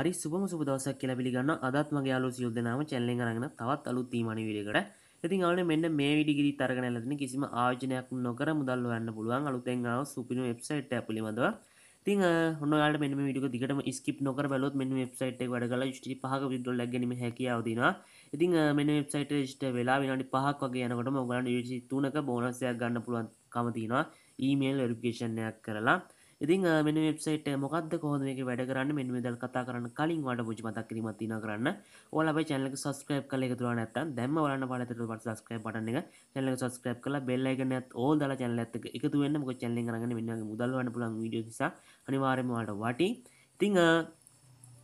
හරි සුබම සුබ දවසක් කියලා පිළිගන්න අදත් මගේ යාළුවෝ සියලු දෙනාම channel එක අරගෙන තවත් අලුත් තීමණි වීඩියෝ එකකට. ඉතින් ආවනේ මෙන්න මේ වීඩියෝ ගිරිත් අරගෙන ඇලදෙන කිසිම ආයෝජනයක් නොකර මුදල් හොයන්න පුළුවන් අලුතෙන් ආව සුපිනු වෙබ්සයිට් එක පිළිබඳව. ඉතින් ඔන්න ඔයාලට මෙන්න මේ වීඩියෝ එක දිගටම skip නොකර බලුවොත් මෙන්න මේ වෙබ්සයිට් එක වැඩ කරලා ඉස්ටි 5ක විඩ්‍රෝල් එකක් ගැනීම හැකියාව දෙනවා. ඉතින් මෙන්න වෙබ්සයිට් එක ඉස්ට වෙලා විනාඩි 5ක් වගේ යනකොටම ඔයාලට UGC 3ක බෝනස් එකක් ගන්න පුළුවන්කම තියෙනවා. ඊමේල් වෙරිෆිකේෂන් එකක් කරලා ඉතින් මෙනි වෙබ්සයිට් මොකක්ද කොහොමද මේක වැඩ කරන්නේ මෙන්න මේ දැල් කතා කරන්න කලින් ඔයාලට පුංචි මතක් කිරීමක් තියෙනවා කරන්න. ඔයාලා අපේ channel එක subscribe කරලා එක දුරා නැත්නම් දැම්ම බලන්න පාඩේ තුරට subscribe button එක channel එක subscribe කරලා bell icon එකත් all දාලා channel එකත් එකතු වෙන්න මොකද channel එක අරගෙන මෙන්න වගේ මුදල් වන්න පුළුවන් වීඩියෝ නිසා අනිවාර්යයෙන්ම ඔයාලට වටින්. ඉතින්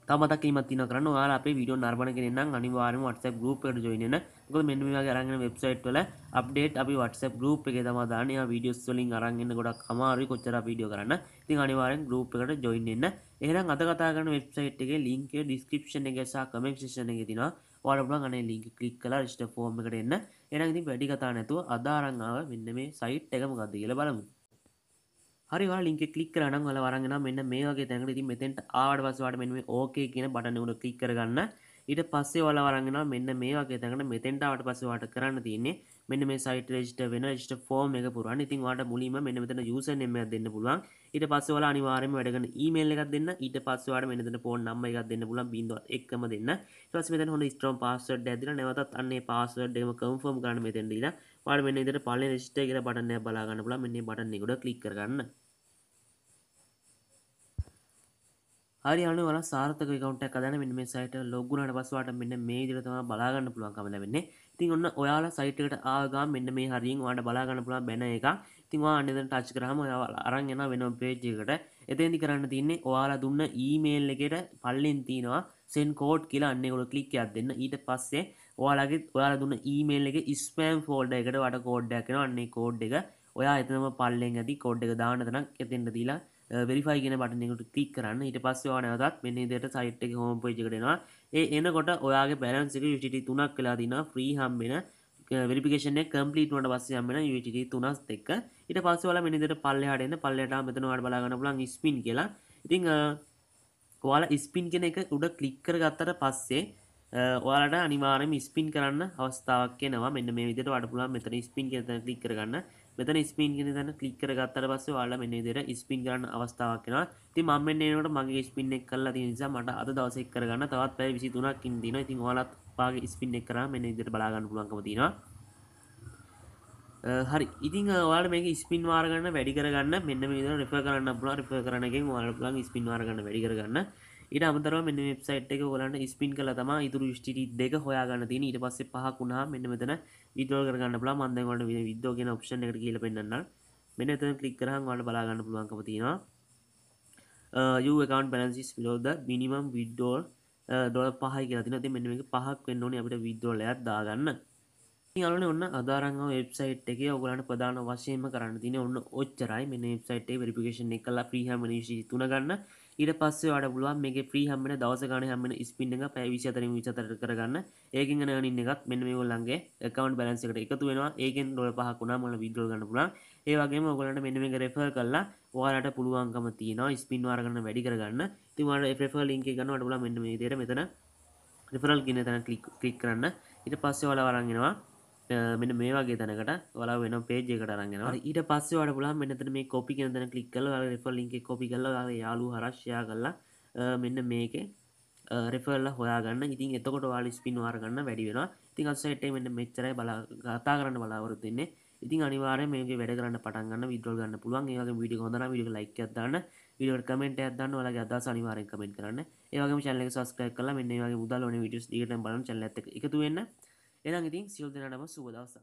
තමතක් මත්තින කරන්න වාල අපේ විඩියෝ නර්බණ කෙනන්නම් අනිවාරම වටසප් ගරුප්ට ජොයින ක මෙමගේ අරගෙන වෙබ්සයිට් වල අප්ඩේට් අපි වටසප් ගරුප් එක තමාදානය විඩියස් වලින් අරගන්න ගොඩක් අමාරු කොච්චර විඩියෝ කරන්න ති අනිවාරෙන් ගරුප් එකට ජොයින්න එහෙනම් අද කතා කරන වෙබ්සයිට් එකේ ලින්ක් එක ඩිස්ක්‍රිප්ෂන් එකේ සහ කමෙන්ට් සෙක්ෂන් එකේ තියෙනවා. ඔයාලා පුළුවන් අනේ ලින්ක් ක්ලික් කරලා රෙජිස්ටර් ෆෝම් එකට එන්න. එහෙනම් ඉතින් වැඩි කතා නැතුව අදාරන් ආව මෙන්න මේ සයිට් එක මොකද්ද කියලා බලමු. හරිවා ලින්ක කලික් කරනම් වල වරගනම් මෙන්න මේ වගේ තැනකට ඉතින් මෙතෙන්ට ආවට පස්සේ වාට මෙන්න මේ ඕකේ කියන බටන් එක ක්ලික් කරගන්න ඊට පස්සේ වල වරගනම් මෙන්න මේ වගේ තැනකට මෙතෙන්ට ආවට පස්සේ වාට කරන්න තියෙන්නේ මෙන්න මේ සයිට රෙජිට වෙන ට ෆෝර්ම් එක පුරුවන් ඉතින් වාට මුලින්ම මෙන්න මෙතන යුසනම දෙන්න පුළුවන් ඊට පස්සවල අනිවාරම වැඩගන ඊමේල් එකක් දෙන්න ඊට පස්සවට මෙතන පෝන් නම්ම එකක් දෙන්න පුලන් බින්ඳ එක්ම දෙන්න ටස් මෙත හොඳ ස්ට්‍රම් පස්සට ඇදින නැවතත් අන්නේ පස්සටම කම්ෆර්ම් ගන්න මෙතැන්ටීලා වාට මෙන්න ඉදට පල රෙජිට කියර බටන්න බලාගන්න පුල මෙන්න බටන්නෙකුට කලික් කරන්න හරියන වල සාර්ථක කවුන්ටක් කදන මෙන්න මේ සයිට ලොග්ගුණට පස්වාට මෙන්න මේ දිරතම බලාගන්න පුළුවන්කම ලැබෙන්නේ ඉතින් ඔන්න ඔයාලා සයිටකට ආගා මෙන්න මේ හරිින් වාට බලාගන්න පුළුවන් බැන එක තිවා අනිදන ටච් කරහම අරන් එන වෙන පේජ්ජකට එතෙදි කරන්න තින්නේ ඔයාලා දුන්න ඊමේල් එකට පල්ලෙන් තියෙනවා සෙන් කෝඩ් කියලා අන්නෙකොල කලික්කයක් දෙන්න ඊට පස්සේ ඔයාලගේ ඔයාලා දුන්න ඊමේල් එක ස්පෑම් ෆෝල්ඩ එකට වට කෝඩ්ඩයක් කෙන අන්නේ කෝඩ් එක ඔයා එතනම පල්ලෙන් ඇති කෝඩ් එක දාන්න තනක් එතෙන්ට දීලා වෙරිෆයි ගෙන බටනකට තික් කරන්න ඊට පස්සවා නවතත් මෙන්න දෙට සයිට් එක හෝම් පේජකටෙනවා ඒ එනකොට ඔයාගේ පැරන්සික යුටි තුනක් කලා දින ්‍රී හම්බෙන වෙරිපිකේෂන කම්පලීට වට පස්සයම්මෙන යුටි තුනස් එක්ක ඊට පස්සවල මෙනිදට පල්ල හටන්න පල්ලට මෙතනවාට බලාගන්න පුලන් ස්පින් කියලා ඉතිං කොවාල ස්පින් කෙන එක උඩ කලික්කර ගත්තට පස්සේ ඔයාලට අනිවාරම ස්පින් කරන්න අවස්ථාවක් නවා මෙන්න මේ විදිට වට පුළුවන් මෙතන ස්පින් තන කලික් කරගන්න මෙතන ස්පින් කියෙන තන කලික් කරගත්තර පස්ස වාල මෙන්න දෙර ස්පින් කරන්න අවස්ථාවක් කෙනවා ති මමන්නේනට මගේ ස්පින් එක් කල්ලා නිසා මට අද දවසෙක් කරගන්න තවත් පැ විසි තුනක් ඉදින ඉතින් වාලත් පාගේ ස්පින් එක් කර මෙන්න ඉදිට බලාගන්න පුලන්ක තිනවා හරි ඉතින් වාල මේ ස්පින් වාරගන්න වැඩි කරගන්න මෙන්න මේ රප කරන්න පුලා රප කරනකින් වාල පුලන් ස්පින් වාරගන්න වැඩි කරගන්න ඉට අමතරව මෙන්න වෙබ්සයිට් එක ගොලන්න ස්පින් කළ තම ඉතුරු ෂ්ටි දෙක හොයාගන්න තින ඉට පස්සේ පහකුණා මෙන්න මෙතන විදෝ කරගන්න පුලා මන්දගොට විදෝ කියෙන ඔප්ෂන් එකට කියල පෙන්න්න මෙන්න එතන කලික් කරහන් වල බලාගන්න පුළුවන්කම තියෙනවා යකන් පැලන්සිස් පිලෝද මිනිමම් විඩ්ඩෝල් ඩොල පහහි කියලා තින ති මෙ මේ පහක් වෙන්නඕන අපිට විද්දෝලයක් දාගන්න යලන ඔන්න අදාරං වෙබ්සයිට් එක ඔගලට ප්‍රධාන වශයෙන්ම කරන්න තින ඔන්න ඔච්චරයි මෙ වෙබ්සයිට් වෙරිපිකේෂන් එක කලා ප්‍රහම නිශී තුන ගන්න ඊට පස්සේ වඩ පුළුවන් මේ ප්‍රහම්මට දවසගන හම ස්පින්ඩ පැවිශතර විචතර කරගන්න ඒකෙන් ගනනින්න එකත් මෙන්න මේ ඔල්ලන්ගේ එකකවන්් බලන්සකට එකතු වෙනවා ඒකෙන් ොල පහකුණා මල විඩෝ ගන්න පුලා ඒවගේ ඔගලට මෙන්න මේ රෙෆර් කල්ලා ඔයාලට පුළුවන්කම තියෙනවා ස්පින් වාරගන්න වැඩි කරගන්න තිවාට එපෙල් ලින්ක ගන්න අඩුලා මෙන්න මේ දේර මෙතන රිෆරල් ගෙන තැන කලික් කරන්න ඉට පස්සේ වල වරන්ගෙනවා මෙන මේ වගේ තැනකට වලා වෙන පේජ එකට රගෙනවා ඊට පස්ස වඩ පුලා මෙනතන මේ කොපි කරතන කලික්කල රෙෆල් ලින්ක කොපි කල්ල යාලු හරශ්යා කල්ලා මෙන්න මේක රෙෆල්ල හොයාගන්න ඉතින් එතකොට වාලි ස්පින් වාරගන්න වැඩි වෙන ඉතින් අස්සට මෙන්න මෙච්චරයි බලා ගතා කරන්න බලාවරු දෙන්නේ ඉතින් අනිවාර මේක වැඩ කරන්න පටන්ගන්න විදරල් ගන්න පුළුවන් ඒගේ විඩි හොඳන විඩිය ලයික් අදන්න විඩිය කමෙන්ට අදන්න වලගේ අදස අනිවාරෙන් කමෙන්ට කරන්න ඒවගේ චල්ල සස්ක්‍රයි කලා මෙන්න වගේ මුදල් ඕන විඩියස් දීට බලන චල්ල එකතු වෙන්න එනම් ඉතින් සියල් දෙනටම සුබදවසක්